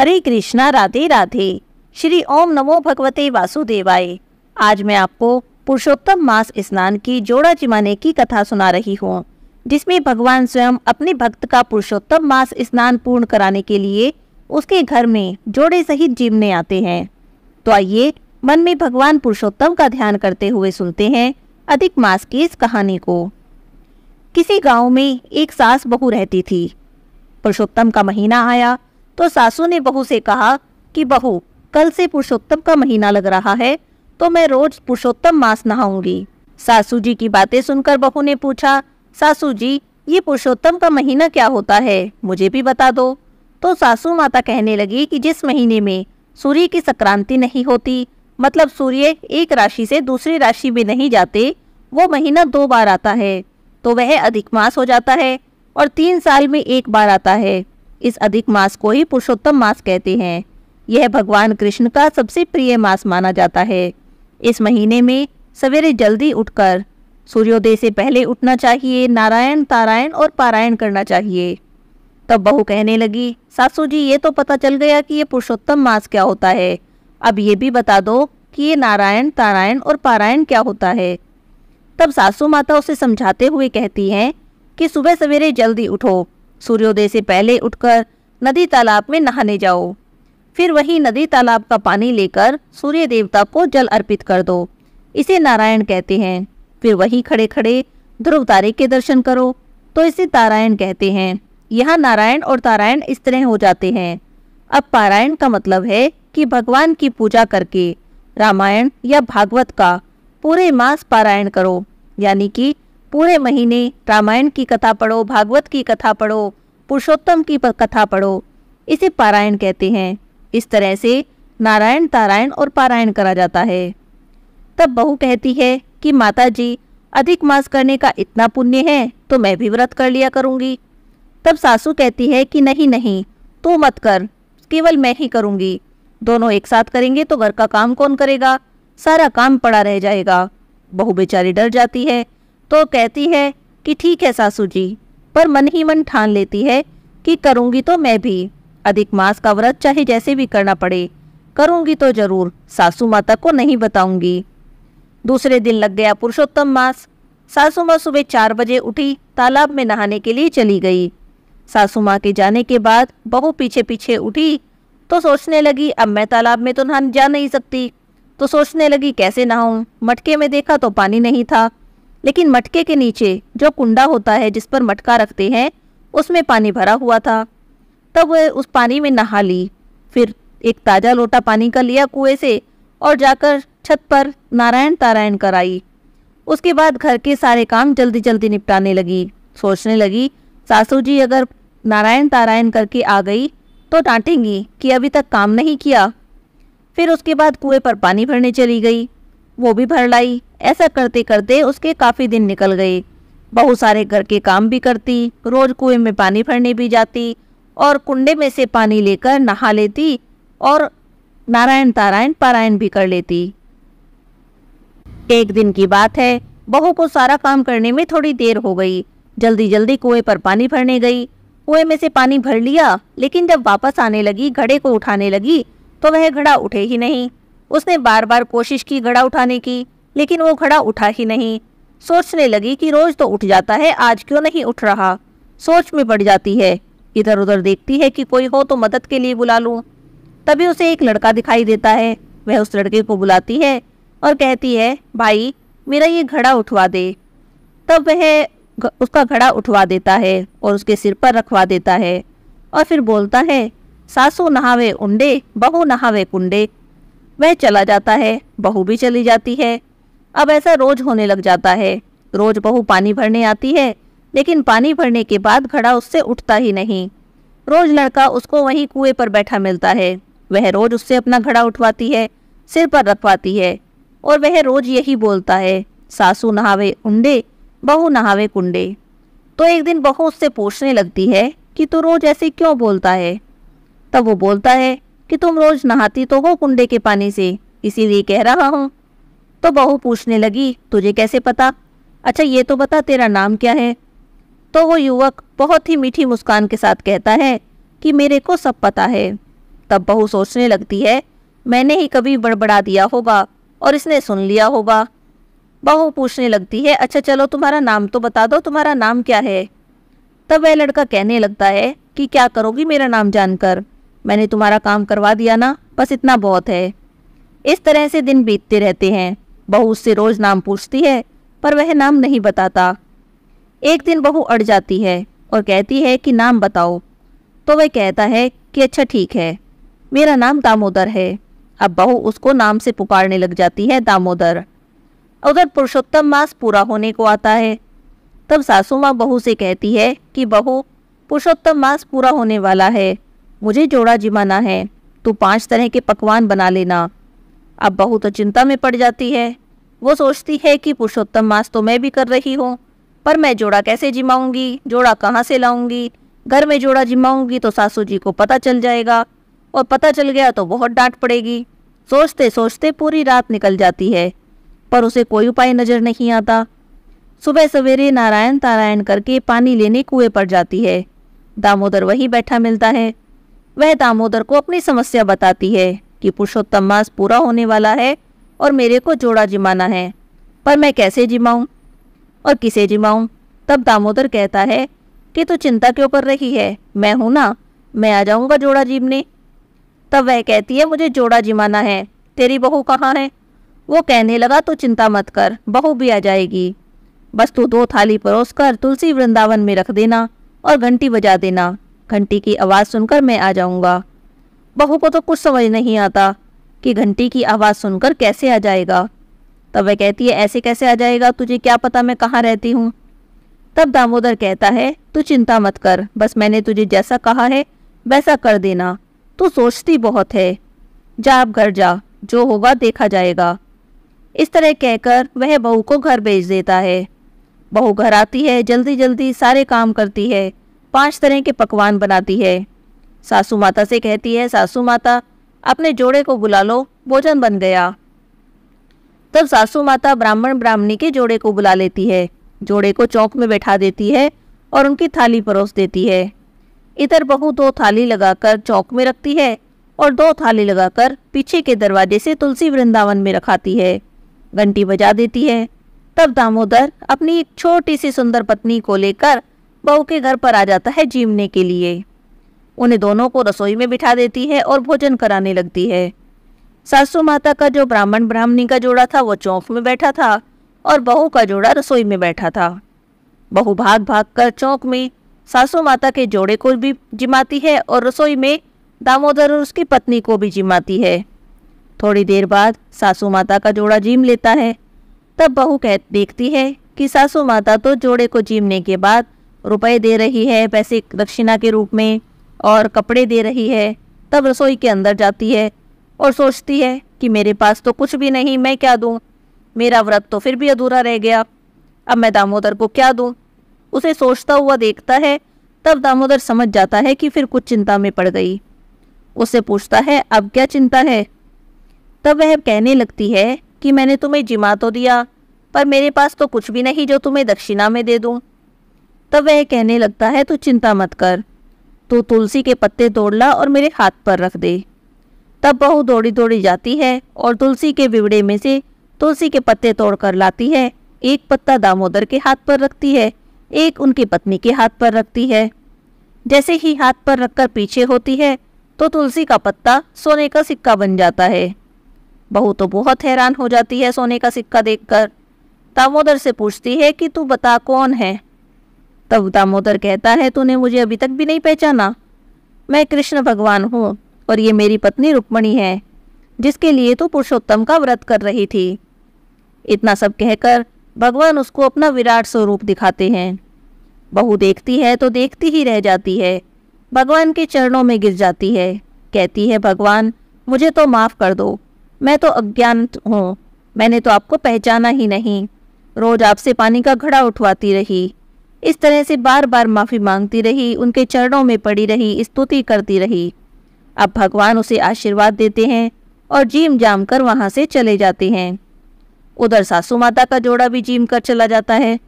हरे कृष्णा राधे राधे श्री ओम नमो भगवते वासुदेवाय आज मैं आपको पुरुषोत्तम मास स्नान की जोड़ा जिमाने की कथा सुना रही हूँ जिसमें भगवान स्वयं अपने भक्त का पुरुषोत्तम मास स्नान पूर्ण कराने के लिए उसके घर में जोड़े सहित जीवने आते हैं तो आइए मन में भगवान पुरुषोत्तम का ध्यान करते हुए सुनते हैं अधिक मास की इस कहानी को किसी गांव में एक सास बहू रहती थी पुरुषोत्तम का महीना आया तो सासू ने बहू से कहा कि बहू कल से पुरुषोत्तम का महीना लग रहा है तो मैं रोज पुरुषोत्तम मास नहाऊंगी सासू जी की बातें सुनकर बहू ने पूछा सासू जी ये पुरुषोत्तम का महीना क्या होता है मुझे भी बता दो तो सासू माता कहने लगी कि जिस महीने में सूर्य की संक्रांति नहीं होती मतलब सूर्य एक राशि से दूसरी राशि में नहीं जाते वो महीना दो बार आता है तो वह अधिक मास हो जाता है और तीन साल में एक बार आता है इस अधिक मास को ही पुरुषोत्तम मास कहते हैं यह भगवान कृष्ण का सबसे प्रिय मास माना जाता है इस महीने में सवेरे जल्दी उठकर सूर्योदय से पहले उठना चाहिए नारायण तारायण और पारायण करना चाहिए तब बहू कहने लगी सासू जी ये तो पता चल गया कि ये पुरुषोत्तम मास क्या होता है अब ये भी बता दो कि ये नारायण तारायण और पारायण क्या होता है तब सासू माता उसे समझाते हुए कहती हैं कि सुबह सवेरे जल्दी उठो सूर्योदय से पहले उठकर नदी तालाब में नहाने जाओ फिर वही नदी तालाब का पानी लेकर सूर्य देवता को जल अर्पित कर दो इसे नारायण कहते हैं फिर वही खड़े खड़े ध्रुव तारे के दर्शन करो तो इसे तारायण कहते हैं यहाँ नारायण और तारायण इस तरह हो जाते हैं अब पारायण का मतलब है कि भगवान की पूजा करके रामायण या भागवत का पूरे मास पारायण करो यानी कि पूरे महीने रामायण की कथा पढ़ो भागवत की कथा पढ़ो पुरुषोत्तम की कथा पढ़ो इसे पारायण कहते हैं इस तरह से नारायण तारायण और पारायण करा जाता है तब बहू कहती है कि माता जी अधिक मास करने का इतना पुण्य है तो मैं भी व्रत कर लिया करूँगी तब सासू कहती है कि नहीं नहीं तू मत कर केवल मैं ही करूँगी दोनों एक साथ करेंगे तो घर का काम कौन करेगा सारा काम पड़ा रह जाएगा बहू बेचारी डर जाती है तो कहती है कि ठीक है सासू जी पर मन ही मन ठान लेती है कि करूंगी तो मैं भी अधिक मास का व्रत चाहे जैसे भी करना पड़े करूंगी तो जरूर सासू माता को नहीं बताऊंगी दूसरे दिन लग गया पुरुषोत्तम मास सासू माँ सुबह चार बजे उठी तालाब में नहाने के लिए चली गई सासू माँ के जाने के बाद बहू पीछे पीछे उठी तो सोचने लगी अब मैं तालाब में तो नहा जा नहीं सकती तो सोचने लगी कैसे नहाऊं मटके में देखा तो पानी नहीं था लेकिन मटके के नीचे जो कुंडा होता है जिस पर मटका रखते हैं उसमें पानी भरा हुआ था तब वह उस पानी में नहा ली फिर एक ताज़ा लोटा पानी का लिया कुएं से और जाकर छत पर नारायण तारायण आई उसके बाद घर के सारे काम जल्दी जल्दी निपटाने लगी सोचने लगी सासू जी अगर नारायण तारायण करके आ गई तो डांटेंगी कि अभी तक काम नहीं किया फिर उसके बाद कुएं पर पानी भरने चली गई वो भी भर लाई ऐसा करते करते उसके काफ़ी दिन निकल गए बहुत सारे घर के काम भी करती रोज कुएं में पानी भरने भी जाती और कुंडे में से पानी लेकर नहा लेती और नारायण तारायण पारायण भी कर लेती एक दिन की बात है बहू को सारा काम करने में थोड़ी देर हो गई जल्दी जल्दी कुएं पर पानी भरने गई कुएं में से पानी भर लिया लेकिन जब वापस आने लगी घड़े को उठाने लगी तो वह घड़ा उठे ही नहीं उसने बार बार कोशिश की घड़ा उठाने की लेकिन वो घड़ा उठा ही नहीं सोचने लगी कि रोज तो उठ जाता है आज क्यों नहीं उठ रहा सोच में पड़ जाती है इधर उधर देखती है कि कोई हो तो मदद के लिए बुला लूँ तभी उसे एक लड़का दिखाई देता है वह उस लड़के को बुलाती है और कहती है भाई मेरा ये घड़ा उठवा दे तब वह उसका घड़ा उठवा देता है और उसके सिर पर रखवा देता है और फिर बोलता है सासू नहावे उंडे बहू नहावे कुंडे वह चला जाता है बहू भी चली जाती है अब ऐसा रोज होने लग जाता है रोज बहू पानी भरने आती है लेकिन पानी भरने के बाद घड़ा उससे उठता ही नहीं रोज लड़का उसको वहीं कुएं पर बैठा मिलता है वह रोज उससे अपना घड़ा उठवाती है सिर पर रखवाती है और वह रोज यही बोलता है सासू नहावे उंडे बहू नहावे कुंडे तो एक दिन बहू उससे पूछने लगती है कि तू तो रोज ऐसे क्यों बोलता है तब वो बोलता है कि तुम रोज नहाती तो हो कुंडे के पानी से इसीलिए कह रहा हूँ तो बहू पूछने लगी तुझे कैसे पता अच्छा ये तो बता तेरा नाम क्या है तो वो युवक बहुत ही मीठी मुस्कान के साथ कहता है कि मेरे को सब पता है तब बहू सोचने लगती है मैंने ही कभी बड़बड़ा दिया होगा और इसने सुन लिया होगा बहू पूछने लगती है अच्छा चलो तुम्हारा नाम तो बता दो तुम्हारा नाम क्या है तब वह लड़का कहने लगता है कि क्या करोगी मेरा नाम जानकर मैंने तुम्हारा काम करवा दिया ना बस इतना बहुत है इस तरह से दिन बीतते रहते हैं बहू उससे रोज़ नाम पूछती है पर वह नाम नहीं बताता एक दिन बहू अड़ जाती है और कहती है कि नाम बताओ तो वह कहता है कि अच्छा ठीक है मेरा नाम दामोदर है अब बहू उसको नाम से पुकारने लग जाती है दामोदर उधर पुरुषोत्तम मास पूरा होने को आता है तब सासू माँ बहू से कहती है कि बहू पुरुषोत्तम मास पूरा होने वाला है मुझे जोड़ा जिमाना है तू पांच तरह के पकवान बना लेना अब बहुत चिंता में पड़ जाती है वो सोचती है कि पुरुषोत्तम मास तो मैं भी कर रही हूँ पर मैं जोड़ा कैसे जिमाऊंगी जोड़ा कहाँ से लाऊंगी घर में जोड़ा जिमाऊंगी तो सासू जी को पता चल जाएगा और पता चल गया तो बहुत डांट पड़ेगी सोचते सोचते पूरी रात निकल जाती है पर उसे कोई उपाय नज़र नहीं आता सुबह सवेरे नारायण तारायण करके पानी लेने कुएं पर जाती है दामोदर वही बैठा मिलता है वह दामोदर को अपनी समस्या बताती है कि पुरुषोत्तम मास पूरा होने वाला है और मेरे को जोड़ा जिमाना है पर मैं कैसे जिमाऊं और किसे जिमाऊं तब दामोदर कहता है कि तू चिंता क्यों कर रही है मैं हूं ना मैं आ जाऊंगा जोड़ा जीवने तब वह कहती है मुझे जोड़ा जिमाना है तेरी बहू कहाँ है वो कहने लगा तो चिंता मत कर बहू भी आ जाएगी बस तू दो थाली परोसकर तुलसी वृंदावन में रख देना और घंटी बजा देना घंटी की आवाज़ सुनकर मैं आ जाऊंगा बहू को तो कुछ समझ नहीं आता कि घंटी की आवाज़ सुनकर कैसे आ जाएगा तब वह कहती है ऐसे कैसे आ जाएगा तुझे क्या पता मैं कहाँ रहती हूँ तब दामोदर कहता है तू चिंता मत कर बस मैंने तुझे जैसा कहा है वैसा कर देना तू सोचती बहुत है जा आप घर जा जो होगा देखा जाएगा इस तरह कहकर वह बहू को घर भेज देता है बहू घर आती है जल्दी जल्दी सारे काम करती है पांच तरह के पकवान बनाती है सासू माता से कहती है सासू माता अपने जोड़े को बुला लो भोजन बन गया तब सासू माता ब्राह्मण ब्राह्मणी के जोड़े को बुला लेती है जोड़े को चौक में बैठा देती है और उनकी थाली परोस देती है इधर बहू दो थाली लगाकर चौक में रखती है और दो थाली लगाकर पीछे के दरवाजे से तुलसी वृंदावन में रखाती है घंटी बजा देती है तब दामोदर अपनी एक छोटी सी सुंदर पत्नी को लेकर बहू के घर पर आ जाता है जीवने के लिए उन्हें दोनों को रसोई में बिठा देती है और भोजन कराने लगती है सासू माता का जो ब्राह्मण ब्राह्मणी का जोड़ा था वो चौंक में बैठा था और बहू का जोड़ा रसोई में बैठा था बहू भाग भाग कर चौंक में सासू माता के जोड़े को भी जिमाती है और रसोई में दामोदर और उसकी पत्नी को भी जिमाती है थोड़ी देर बाद सासू माता का जोड़ा जीम लेता है तब बहू कह देखती है कि सासू माता तो जोड़े को जीमने के बाद रुपए दे रही है पैसे दक्षिणा के रूप में और कपड़े दे रही है तब रसोई के अंदर जाती है और सोचती है कि मेरे पास तो कुछ भी नहीं मैं क्या दूँ मेरा व्रत तो फिर भी अधूरा रह गया अब मैं दामोदर को क्या दूँ उसे सोचता हुआ देखता है तब दामोदर समझ जाता है कि फिर कुछ चिंता में पड़ गई उससे पूछता है अब क्या चिंता है तब वह कहने लगती है कि मैंने तुम्हें जिमा तो दिया पर मेरे पास तो कुछ भी नहीं जो तुम्हें दक्षिणा में दे दूँ तब वह कहने लगता है तो चिंता मत कर तो तुलसी के पत्ते तोड़ ला और मेरे हाथ पर रख दे तब बहू दौड़ी दौड़ी जाती है और तुलसी के बिवड़े में से तुलसी के पत्ते तोड़ कर लाती है एक पत्ता दामोदर के हाथ पर रखती है एक उनकी पत्नी के हाथ पर रखती है जैसे ही हाथ पर रखकर पीछे होती है तो तुलसी का पत्ता सोने का सिक्का बन जाता है बहू तो बहुत हैरान हो जाती है सोने का सिक्का देखकर दामोदर से पूछती है कि तू बता कौन है तब दामोदर कहता है तूने मुझे अभी तक भी नहीं पहचाना मैं कृष्ण भगवान हूँ और ये मेरी पत्नी रुक्मणी है जिसके लिए तो पुरुषोत्तम का व्रत कर रही थी इतना सब कहकर भगवान उसको अपना विराट स्वरूप दिखाते हैं बहू देखती है तो देखती ही रह जाती है भगवान के चरणों में गिर जाती है कहती है भगवान मुझे तो माफ़ कर दो मैं तो अज्ञान हूँ मैंने तो आपको पहचाना ही नहीं रोज़ आपसे पानी का घड़ा उठवाती रही इस तरह से बार बार माफ़ी मांगती रही उनके चरणों में पड़ी रही स्तुति करती रही अब भगवान उसे आशीर्वाद देते हैं और जीम जाम कर वहां से चले जाते हैं उधर सासू माता का जोड़ा भी जीम कर चला जाता है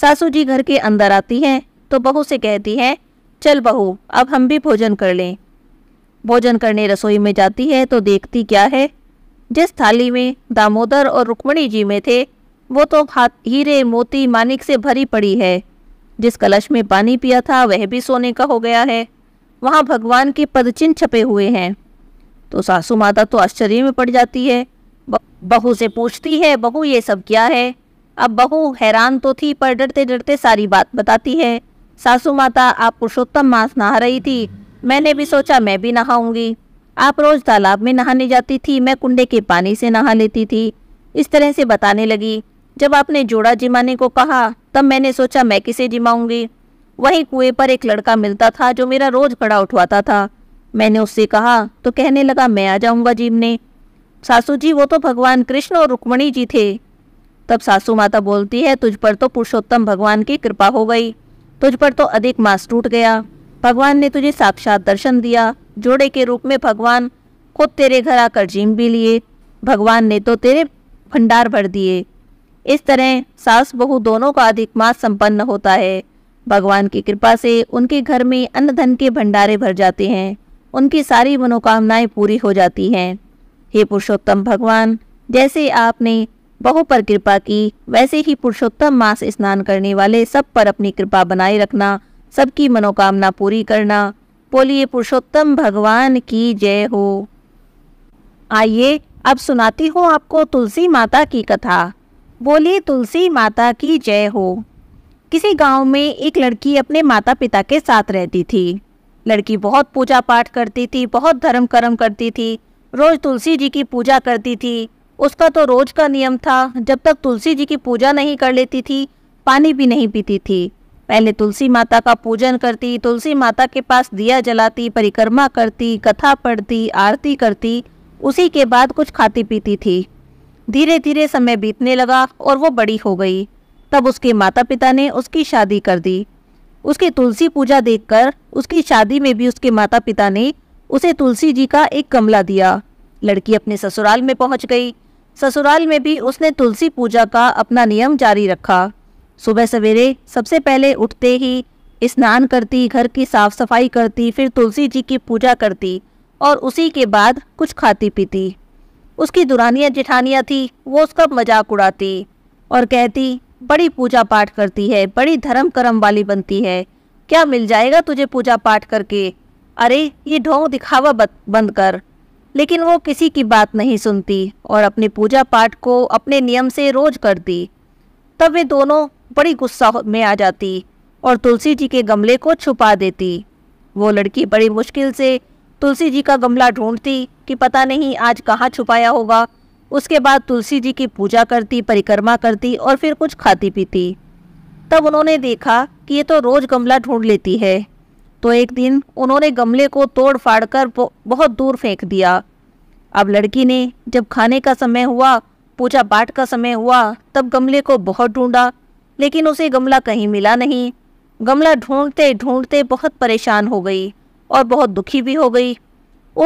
सासू जी घर के अंदर आती हैं तो बहू से कहती हैं चल बहू अब हम भी भोजन कर लें भोजन करने रसोई में जाती है तो देखती क्या है जिस थाली में दामोदर और रुक्मणी जी में थे वो तो हाथ हीरे मोती मानिक से भरी पड़ी है जिस कलश में पानी पिया था वह भी सोने का हो गया है वहाँ भगवान के पदचिन्ह छपे हुए हैं तो सासू माता तो आश्चर्य में पड़ जाती है बहू से पूछती है बहू ये सब क्या है अब बहू हैरान तो थी पर डरते डरते सारी बात बताती है सासू माता आप पुरुषोत्तम मास नहा रही थी मैंने भी सोचा मैं भी नहाऊंगी आप रोज तालाब में नहाने जाती थी मैं कुंडे के पानी से नहा लेती थी इस तरह से बताने लगी जब आपने जोड़ा जिमाने को कहा तब मैंने सोचा मैं किसे जिमाऊंगी वहीं कुएं पर एक लड़का मिलता था जो मेरा रोज खड़ा उठवाता था मैंने उससे कहा तो कहने लगा मैं आ जाऊंगा जीवने सासू जी वो तो भगवान कृष्ण और रुक्मणी जी थे तब सासू माता बोलती है तुझ पर तो पुरुषोत्तम भगवान की कृपा हो गई तुझ पर तो अधिक मास टूट गया भगवान ने तुझे साक्षात दर्शन दिया जोड़े के रूप में भगवान खुद तेरे घर आकर जीम भी लिए भगवान ने तो तेरे भंडार भर दिए इस तरह सास बहु दोनों का अधिक मास संपन्न होता है भगवान की कृपा से उनके घर में अन्न धन के भंडारे भर जाते हैं उनकी सारी मनोकामनाएं पूरी हो जाती हैं हे पुरुषोत्तम भगवान जैसे आपने बहु पर कृपा की वैसे ही पुरुषोत्तम मास स्नान करने वाले सब पर अपनी कृपा बनाए रखना सबकी मनोकामना पूरी करना बोलिए पुरुषोत्तम भगवान की जय हो आइए अब सुनाती हूँ आपको तुलसी माता की कथा बोली तुलसी माता की जय हो किसी गांव में एक लड़की अपने माता पिता के साथ रहती थी लड़की बहुत पूजा पाठ करती थी बहुत धर्म कर्म करती थी रोज तुलसी जी की पूजा करती थी उसका तो रोज का नियम था जब तक तुलसी जी की पूजा नहीं कर लेती थी पानी भी नहीं पीती थी पहले तुलसी माता का पूजन करती तुलसी माता के पास दिया जलाती परिक्रमा करती कथा पढ़ती आरती करती उसी के बाद कुछ खाती पीती थी धीरे धीरे समय बीतने लगा और वो बड़ी हो गई तब उसके माता पिता ने उसकी शादी कर दी उसकी तुलसी पूजा देखकर उसकी शादी में भी उसके माता पिता ने उसे तुलसी जी का एक गमला दिया लड़की अपने ससुराल में पहुंच गई ससुराल में भी उसने तुलसी पूजा का अपना नियम जारी रखा सुबह सवेरे सबसे पहले उठते ही स्नान करती घर की साफ सफाई करती फिर तुलसी जी की पूजा करती और उसी के बाद कुछ खाती पीती उसकी दुरानिया जिठानिया थी वो उसका मजाक उड़ाती और कहती बड़ी पूजा पाठ करती है बड़ी धर्म कर्म वाली बनती है क्या मिल जाएगा तुझे पूजा पाठ करके अरे ये ढोंग दिखावा बंद कर लेकिन वो किसी की बात नहीं सुनती और अपने पूजा पाठ को अपने नियम से रोज करती तब वे दोनों बड़ी गुस्सा में आ जाती और तुलसी जी के गमले को छुपा देती वो लड़की बड़ी मुश्किल से तुलसी जी का गमला ढूंढती कि पता नहीं आज कहाँ छुपाया होगा उसके बाद तुलसी जी की पूजा करती परिक्रमा करती और फिर कुछ खाती पीती तब उन्होंने देखा कि ये तो रोज़ गमला ढूंढ लेती है तो एक दिन उन्होंने गमले को तोड़ फाड़ कर बहुत दूर फेंक दिया अब लड़की ने जब खाने का समय हुआ पूजा पाठ का समय हुआ तब गमले को बहुत ढूंढा लेकिन उसे गमला कहीं मिला नहीं गमला ढूंढते ढूंढते बहुत परेशान हो गई और बहुत दुखी भी हो गई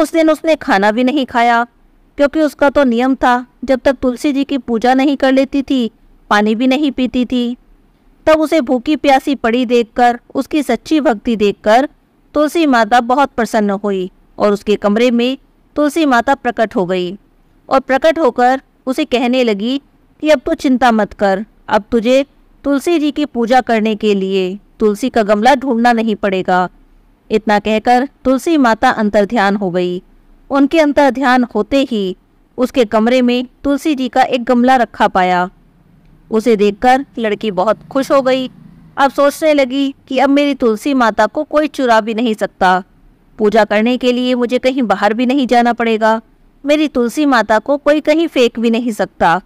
उस दिन उसने खाना भी नहीं खाया क्योंकि उसका तो नियम था जब तक तुलसी जी की पूजा नहीं कर लेती थी पानी भी नहीं पीती थी तब उसे भूखी प्यासी पड़ी देखकर उसकी सच्ची भक्ति देखकर तुलसी माता बहुत प्रसन्न हुई और उसके कमरे में तुलसी माता प्रकट हो गई और प्रकट होकर उसे कहने लगी कि अब तो चिंता मत कर अब तुझे तुलसी जी की पूजा करने के लिए तुलसी का गमला ढूंढना नहीं पड़ेगा इतना कहकर तुलसी माता अंतर ध्यान हो गई उनके अंतर ध्यान होते ही उसके कमरे में तुलसी जी का एक गमला रखा पाया उसे देखकर लड़की बहुत खुश हो गई अब सोचने लगी कि अब मेरी तुलसी माता को कोई चुरा भी नहीं सकता पूजा करने के लिए मुझे कहीं बाहर भी नहीं जाना पड़ेगा मेरी तुलसी माता को कोई कहीं फेंक भी नहीं सकता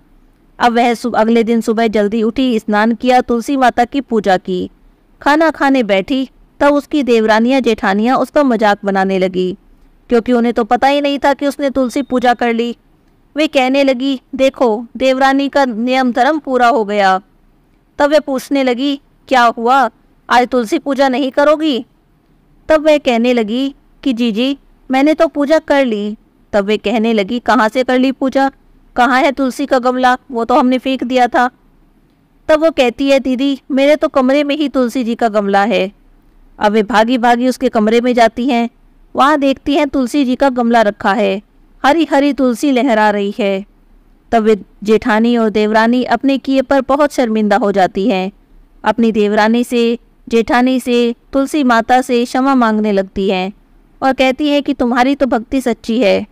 अब वह अगले दिन सुबह जल्दी उठी स्नान किया तुलसी माता की पूजा की खाना खाने बैठी तब उसकी देवरानियां जेठानियां उसका मजाक बनाने लगी क्योंकि उन्हें तो पता ही नहीं था कि उसने तुलसी पूजा कर ली वे कहने लगी देखो देवरानी का नियम धर्म पूरा हो गया तब वे पूछने लगी क्या हुआ आज तुलसी पूजा नहीं करोगी तब वह कहने लगी कि जी जी मैंने तो पूजा कर ली तब वे कहने लगी कहाँ से कर ली पूजा कहाँ है तुलसी का गमला वो तो हमने फेंक दिया था तब वो कहती है दीदी मेरे तो कमरे में ही तुलसी जी का गमला है अब वे भागी भागी उसके कमरे में जाती हैं वहाँ देखती हैं तुलसी जी का गमला रखा है हरी हरी तुलसी लहरा रही है तब वे जेठानी और देवरानी अपने किए पर बहुत शर्मिंदा हो जाती हैं अपनी देवरानी से जेठानी से तुलसी माता से क्षमा मांगने लगती हैं और कहती है कि तुम्हारी तो भक्ति सच्ची है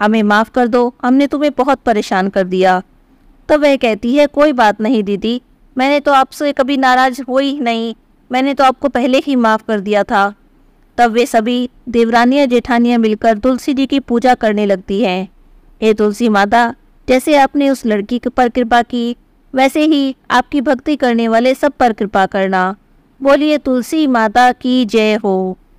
हमें माफ़ कर दो हमने तुम्हें बहुत परेशान कर दिया तब वह कहती है कोई बात नहीं दीदी मैंने तो आपसे कभी नाराज़ हुई नहीं मैंने तो आपको पहले ही माफ़ कर दिया था तब वे सभी देवरानियाँ जेठानियाँ मिलकर तुलसी जी की पूजा करने लगती हैं हे तुलसी माता जैसे आपने उस लड़की पर कृपा की वैसे ही आपकी भक्ति करने वाले सब पर कृपा करना बोलिए तुलसी माता की जय हो